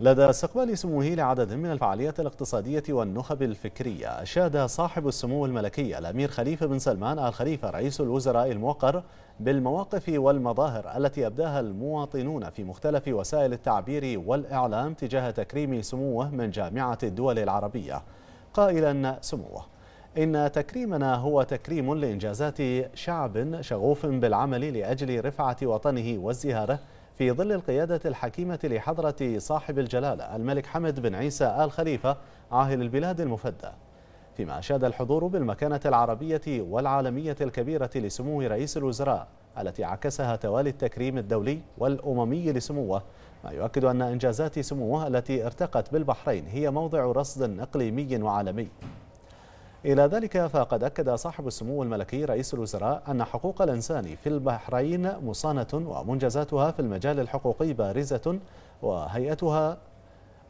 لدى استقبال سموه لعدد من الفعاليات الاقتصادية والنخب الفكرية أشاد صاحب السمو الملكي الأمير خليفة بن سلمان آل خليفة رئيس الوزراء الموقر بالمواقف والمظاهر التي أبداها المواطنون في مختلف وسائل التعبير والإعلام تجاه تكريم سموه من جامعة الدول العربية قائلا سموه إن تكريمنا هو تكريم لإنجازات شعب شغوف بالعمل لأجل رفعة وطنه وازدهاره في ظل القيادة الحكيمة لحضرة صاحب الجلالة الملك حمد بن عيسى آل خليفة عاهل البلاد المفدى فيما أشاد الحضور بالمكانة العربية والعالمية الكبيرة لسمو رئيس الوزراء التي عكسها توالي التكريم الدولي والأممي لسموه ما يؤكد أن إنجازات سموه التي ارتقت بالبحرين هي موضع رصد إقليمي وعالمي إلى ذلك فقد أكد صاحب السمو الملكي رئيس الوزراء أن حقوق الإنسان في البحرين مصانة ومنجزاتها في المجال الحقوقي بارزة وهيئتها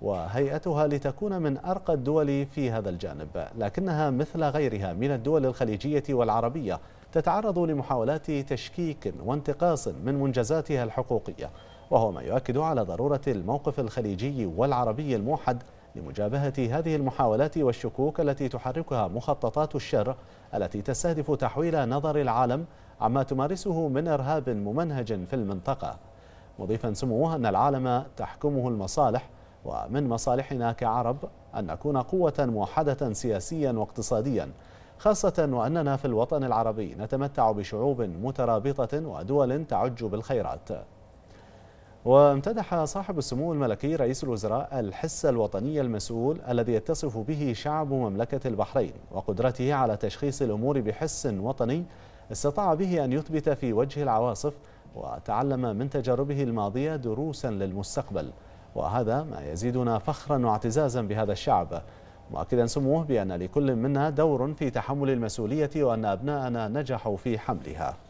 وهيئتها لتكون من أرقى الدول في هذا الجانب لكنها مثل غيرها من الدول الخليجية والعربية تتعرض لمحاولات تشكيك وانتقاص من منجزاتها الحقوقية وهو ما يؤكد على ضرورة الموقف الخليجي والعربي الموحد لمجابهة هذه المحاولات والشكوك التي تحركها مخططات الشر التي تستهدف تحويل نظر العالم عما تمارسه من إرهاب ممنهج في المنطقة مضيفا سموه أن العالم تحكمه المصالح ومن مصالحنا كعرب أن نكون قوة موحدة سياسيا واقتصاديا خاصة وأننا في الوطن العربي نتمتع بشعوب مترابطة ودول تعج بالخيرات وامتدح صاحب السمو الملكي رئيس الوزراء الحس الوطني المسؤول الذي يتصف به شعب مملكة البحرين وقدرته على تشخيص الأمور بحس وطني استطاع به أن يثبت في وجه العواصف وتعلم من تجاربه الماضية دروسا للمستقبل وهذا ما يزيدنا فخرا واعتزازا بهذا الشعب مؤكدا سموه بأن لكل منا دور في تحمل المسؤولية وأن أبناءنا نجحوا في حملها